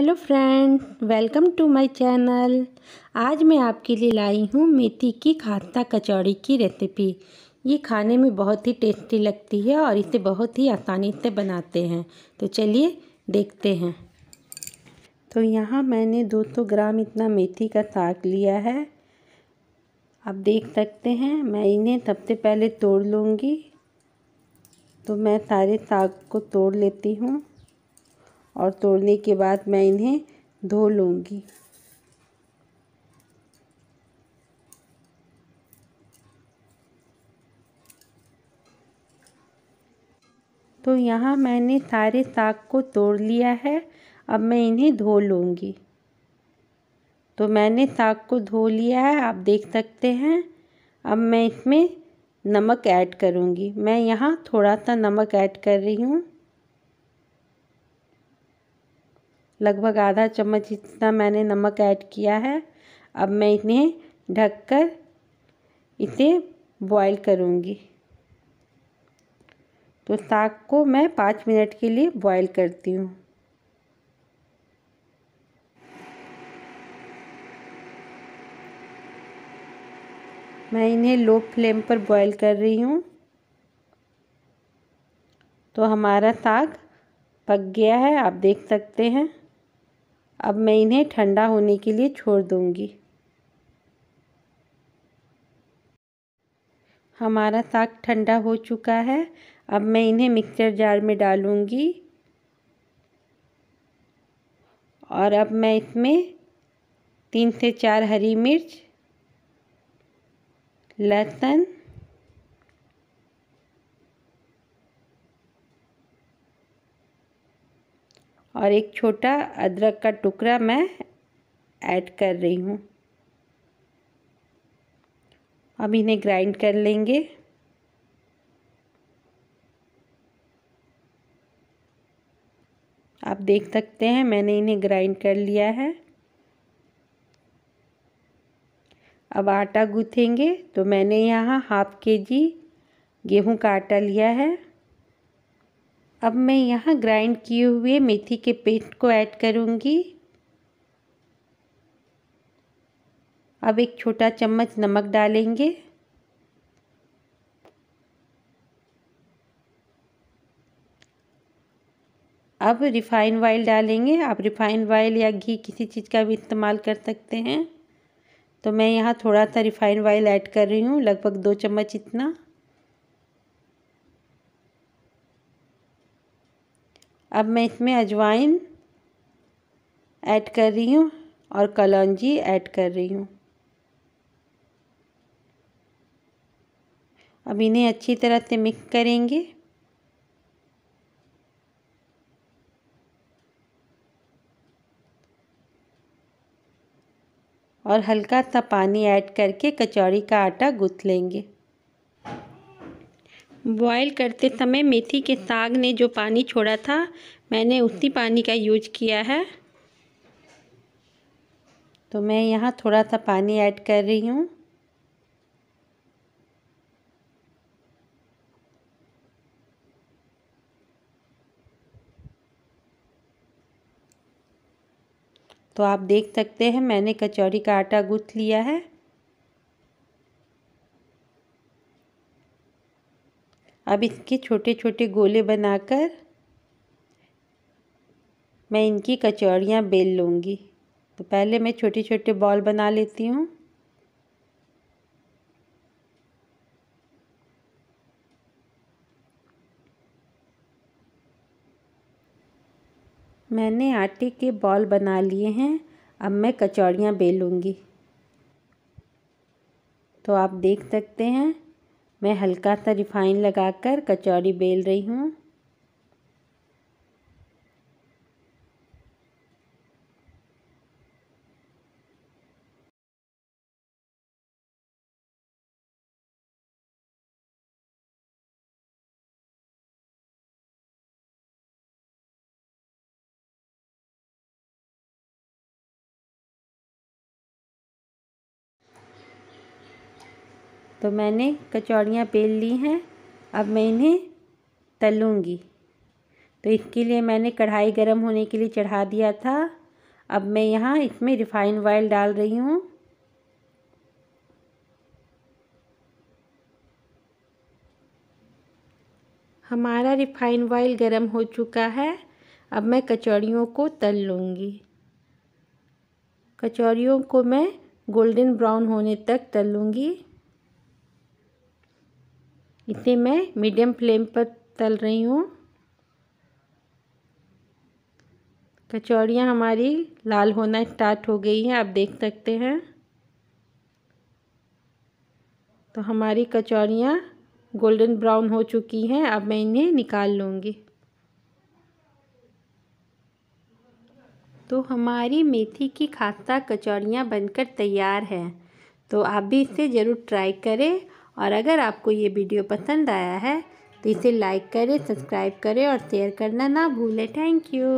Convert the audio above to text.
hello friend welcome to my channel आज मैं आपके लिए लाई हूँ मेथी की खास्ता कचौड़ी की रेसिपी ये खाने में बहुत ही टेस्टी लगती है और इसे बहुत ही आसानी से बनाते हैं तो चलिए देखते हैं तो यहाँ मैंने 200 ग्राम इतना मेथी का साग लिया है आप देख सकते हैं मैं इन्हें सबसे पहले तोड़ लूँगी तो मैं सारे साग को तोड़ लेती हूँ और तोड़ने के बाद मैं इन्हें धो लूँगी तो यहाँ मैंने सारे साग को तोड़ लिया है अब मैं इन्हें धो लूँगी तो मैंने साग को धो लिया है आप देख सकते हैं अब मैं इसमें नमक ऐड करूँगी मैं यहाँ थोड़ा सा नमक ऐड कर रही हूँ लगभग आधा चम्मच इतना मैंने नमक ऐड किया है अब मैं इन्हें ढककर इसे बॉईल करूँगी तो साग को मैं पाँच मिनट के लिए बॉईल करती हूँ मैं इन्हें लो फ्लेम पर बॉईल कर रही हूँ तो हमारा साग पक गया है आप देख सकते हैं अब मैं इन्हें ठंडा होने के लिए छोड़ दूँगी हमारा साग ठंडा हो चुका है अब मैं इन्हें मिक्सर जार में डालूँगी और अब मैं इसमें तीन से चार हरी मिर्च लहसुन और एक छोटा अदरक का टुकड़ा मैं ऐड कर रही हूँ अब इन्हें ग्राइंड कर लेंगे आप देख सकते हैं मैंने इन्हें ग्राइंड कर लिया है अब आटा गूँथेंगे तो मैंने यहाँ हाफ के जी गेहूँ का आटा लिया है अब मैं यहाँ ग्राइंड किए हुए मेथी के पेस्ट को ऐड करूँगी अब एक छोटा चम्मच नमक डालेंगे अब रिफाइंड ऑयल डालेंगे आप रिफाइंड ऑयल या घी किसी चीज़ का भी इस्तेमाल कर सकते हैं तो मैं यहाँ थोड़ा सा रिफाइंड ऑयल ऐड कर रही हूँ लगभग दो चम्मच इतना अब मैं इसमें अजवाइन ऐड कर रही हूँ और कलौजी ऐड कर रही हूँ अब इन्हें अच्छी तरह से मिक्स करेंगे और हल्का सा पानी ऐड करके कचौड़ी का आटा गूँथ लेंगे बॉयल करते समय मेथी के साग ने जो पानी छोड़ा था मैंने उसी पानी का यूज किया है तो मैं यहाँ थोड़ा सा पानी ऐड कर रही हूँ तो आप देख सकते हैं मैंने कचौड़ी का आटा गूँथ लिया है अब इसके छोटे छोटे गोले बनाकर मैं इनकी कचौड़ियाँ बेल लूँगी तो पहले मैं छोटे छोटे बॉल बना लेती हूँ मैंने आटे के बॉल बना लिए हैं अब मैं कचौड़ियाँ बेलूँगी तो आप देख सकते हैं मैं हल्का सा रिफाइन लगाकर कचौड़ी बेल रही हूँ तो मैंने कचौड़ियाँ बेल ली हैं अब मैं इन्हें तलूँगी तो इसके लिए मैंने कढ़ाई गर्म होने के लिए चढ़ा दिया था अब मैं यहाँ इसमें रिफ़ाइंड ऑयल डाल रही हूँ हमारा रिफ़ाइंड ऑयल गर्म हो चुका है अब मैं कचौड़ियों को तल लूँगी कचौड़ियों को मैं गोल्डन ब्राउन होने तक तल लूँगी इसे मैं मीडियम फ्लेम पर तल रही हूँ कचौड़ियाँ हमारी लाल होना स्टार्ट हो गई हैं आप देख सकते हैं तो हमारी कचौड़ियाँ गोल्डन ब्राउन हो चुकी हैं अब मैं इन्हें निकाल लूँगी तो हमारी मेथी की खास्ता कचौड़ियाँ बनकर तैयार हैं तो आप भी इसे ज़रूर ट्राई करें और अगर आपको ये वीडियो पसंद आया है तो इसे लाइक करें सब्सक्राइब करें और शेयर करना ना भूलें थैंक यू